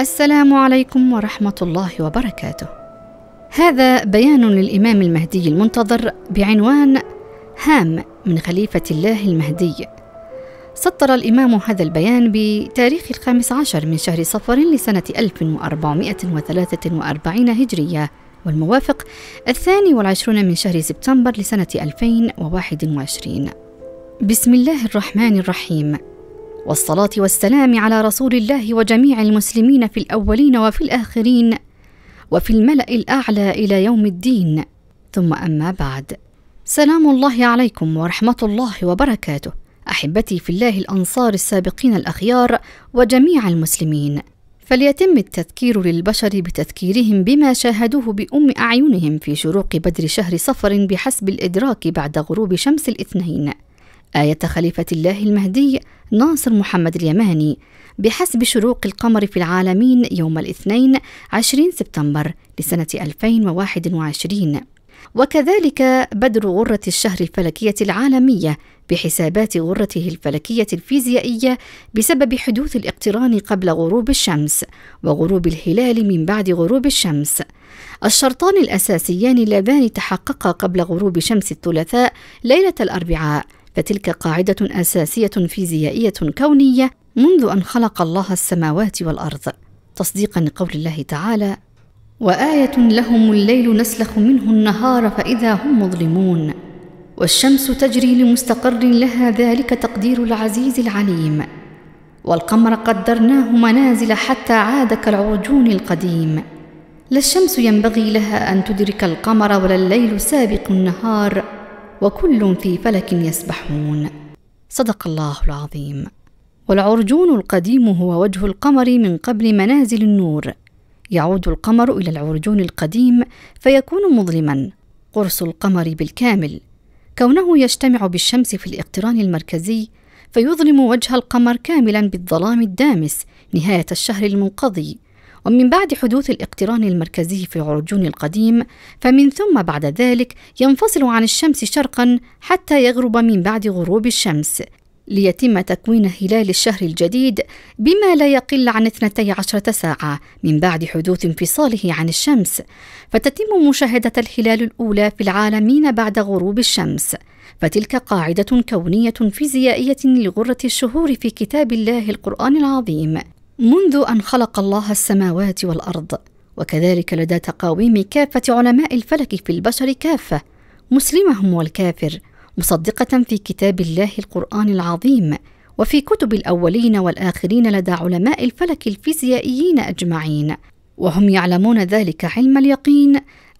السلام عليكم ورحمة الله وبركاته. هذا بيان للإمام المهدي المنتظر بعنوان هام من خليفة الله المهدي. سطر الإمام هذا البيان بتاريخ الخامس عشر من شهر صفر لسنة 1443 هجرية والموافق الثاني والعشرون من شهر سبتمبر لسنة 2021 بسم الله الرحمن الرحيم والصلاه والسلام على رسول الله وجميع المسلمين في الاولين وفي الاخرين وفي الملا الاعلى الى يوم الدين ثم اما بعد سلام الله عليكم ورحمه الله وبركاته احبتي في الله الانصار السابقين الاخيار وجميع المسلمين فليتم التذكير للبشر بتذكيرهم بما شاهدوه بأم أعينهم في شروق بدر شهر صفر بحسب الإدراك بعد غروب شمس الاثنين آية خليفة الله المهدي ناصر محمد اليماني بحسب شروق القمر في العالمين يوم الاثنين 20 سبتمبر لسنة 2021 وكذلك بدر غرة الشهر الفلكية العالمية بحسابات غرته الفلكية الفيزيائية بسبب حدوث الاقتران قبل غروب الشمس وغروب الهلال من بعد غروب الشمس. الشرطان الأساسيان اللذان تحققا قبل غروب شمس الثلاثاء ليلة الأربعاء فتلك قاعده اساسيه فيزيائيه كونيه منذ ان خلق الله السماوات والارض تصديقا لقول الله تعالى وايه لهم الليل نسلخ منه النهار فاذا هم مظلمون والشمس تجري لمستقر لها ذلك تقدير العزيز العليم والقمر قدرناه منازل حتى عاد كالعرجون القديم لا الشمس ينبغي لها ان تدرك القمر ولا الليل سابق النهار وكل في فلك يسبحون صدق الله العظيم والعرجون القديم هو وجه القمر من قبل منازل النور يعود القمر الى العرجون القديم فيكون مظلما قرص القمر بالكامل كونه يجتمع بالشمس في الاقتران المركزي فيظلم وجه القمر كاملا بالظلام الدامس نهايه الشهر المنقضي ومن بعد حدوث الاقتران المركزي في العرجون القديم فمن ثم بعد ذلك ينفصل عن الشمس شرقا حتى يغرب من بعد غروب الشمس ليتم تكوين هلال الشهر الجديد بما لا يقل عن 12 ساعة من بعد حدوث انفصاله عن الشمس، فتتم مشاهدة الهلال الأولى في العالمين بعد غروب الشمس، فتلك قاعدة كونية فيزيائية لغرة الشهور في كتاب الله القرآن العظيم، منذ أن خلق الله السماوات والأرض وكذلك لدى تقاويم كافة علماء الفلك في البشر كافة مسلمهم والكافر مصدقة في كتاب الله القرآن العظيم وفي كتب الأولين والآخرين لدى علماء الفلك الفيزيائيين أجمعين وهم يعلمون ذلك علم اليقين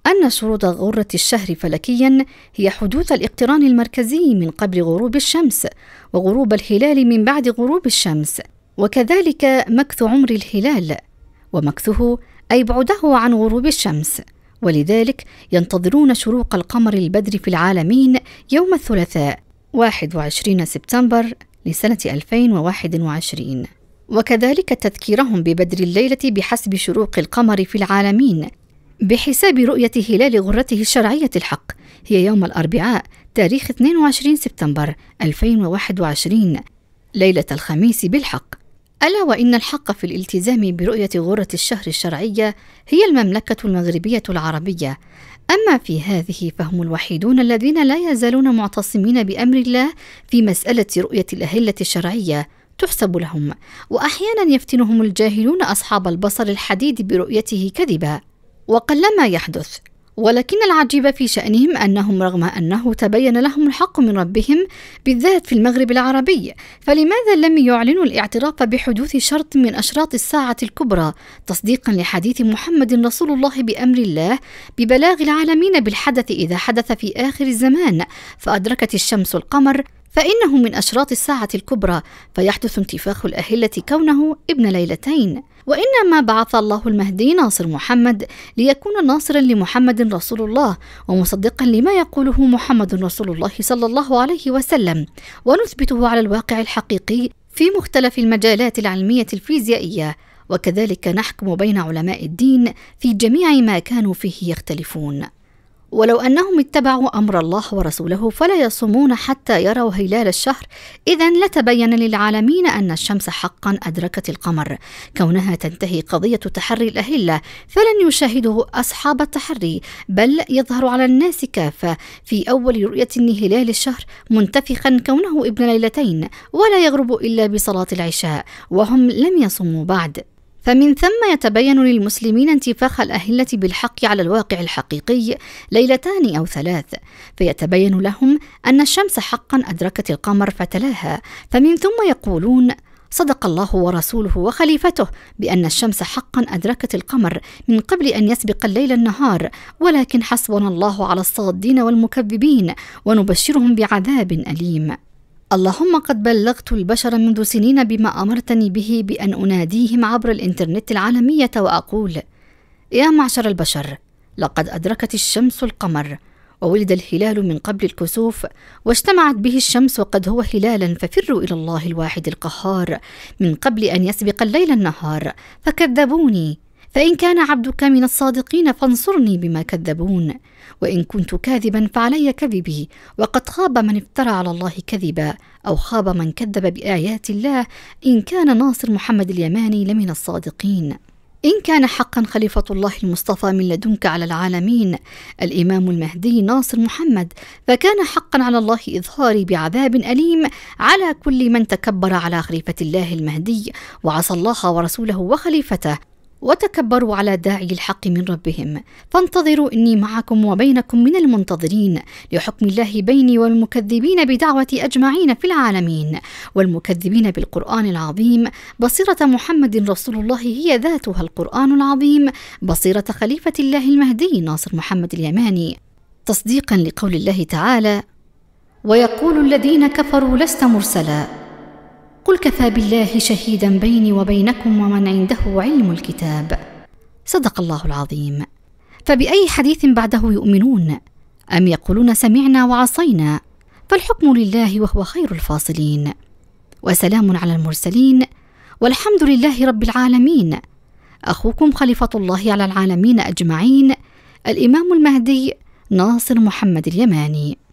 أن شروط غرة الشهر فلكيا هي حدوث الاقتران المركزي من قبل غروب الشمس وغروب الهلال من بعد غروب الشمس وكذلك مكث عمر الهلال ومكثه اي بعده عن غروب الشمس ولذلك ينتظرون شروق القمر البدر في العالمين يوم الثلاثاء 21 سبتمبر لسنة 2021 وكذلك تذكيرهم ببدر الليلة بحسب شروق القمر في العالمين بحساب رؤية هلال غرته الشرعية الحق هي يوم الأربعاء تاريخ 22 سبتمبر 2021 ليلة الخميس بالحق ألا وإن الحق في الالتزام برؤية غرة الشهر الشرعية هي المملكة المغربية العربية، أما في هذه فهم الوحيدون الذين لا يزالون معتصمين بأمر الله في مسألة رؤية الأهلة الشرعية تحسب لهم، وأحيانا يفتنهم الجاهلون أصحاب البصر الحديد برؤيته كذبا، وقلما يحدث ولكن العجيب في شأنهم أنهم رغم أنه تبين لهم الحق من ربهم بالذات في المغرب العربي فلماذا لم يعلنوا الاعتراف بحدوث شرط من أشراط الساعة الكبرى تصديقا لحديث محمد رسول الله بأمر الله ببلاغ العالمين بالحدث إذا حدث في آخر الزمان فأدركت الشمس القمر فإنه من أشراط الساعة الكبرى فيحدث انتفاخ الأهلة كونه ابن ليلتين وإنما بعث الله المهدي ناصر محمد ليكون ناصرا لمحمد رسول الله ومصدقا لما يقوله محمد رسول الله صلى الله عليه وسلم ونثبته على الواقع الحقيقي في مختلف المجالات العلمية الفيزيائية وكذلك نحكم بين علماء الدين في جميع ما كانوا فيه يختلفون ولو أنهم اتبعوا أمر الله ورسوله فلا يصومون حتى يروا هلال الشهر إذا لتبين للعالمين أن الشمس حقا أدركت القمر كونها تنتهي قضية تحري الأهلة فلن يشاهده أصحاب التحري بل يظهر على الناس كافة في أول رؤية لهلال الشهر منتفخا كونه ابن ليلتين ولا يغرب إلا بصلاة العشاء وهم لم يصوموا بعد فمن ثم يتبين للمسلمين انتفاخ الأهلة بالحق على الواقع الحقيقي ليلتان أو ثلاث، فيتبين لهم أن الشمس حقا أدركت القمر فتلاها، فمن ثم يقولون: صدق الله ورسوله وخليفته بأن الشمس حقا أدركت القمر من قبل أن يسبق الليل النهار، ولكن حسبنا الله على الصادين والمكذبين، ونبشرهم بعذاب أليم. اللهم قد بلغت البشر منذ سنين بما امرتني به بان اناديهم عبر الانترنت العالميه واقول يا معشر البشر لقد ادركت الشمس القمر وولد الهلال من قبل الكسوف واجتمعت به الشمس وقد هو هلالا ففروا الى الله الواحد القهار من قبل ان يسبق الليل النهار فكذبوني فإن كان عبدك من الصادقين فانصرني بما كذبون وإن كنت كاذبا فعلي كذبي وقد خاب من افترى على الله كذبا أو خاب من كذب بآيات الله إن كان ناصر محمد اليماني لمن الصادقين إن كان حقا خليفة الله المصطفى من لدنك على العالمين الإمام المهدي ناصر محمد فكان حقا على الله إظهاري بعذاب أليم على كل من تكبر على خليفة الله المهدي وعصى الله ورسوله وخليفته وتكبروا على داعي الحق من ربهم فانتظروا إني معكم وبينكم من المنتظرين لحكم الله بيني والمكذبين بدعوة أجمعين في العالمين والمكذبين بالقرآن العظيم بصيرة محمد رسول الله هي ذاتها القرآن العظيم بصيرة خليفة الله المهدي ناصر محمد اليماني تصديقا لقول الله تعالى ويقول الذين كفروا لست مرسلا قل كفى بالله شهيدا بيني وبينكم ومن عنده علم الكتاب صدق الله العظيم فباي حديث بعده يؤمنون ام يقولون سمعنا وعصينا فالحكم لله وهو خير الفاصلين وسلام على المرسلين والحمد لله رب العالمين اخوكم خليفه الله على العالمين اجمعين الامام المهدي ناصر محمد اليماني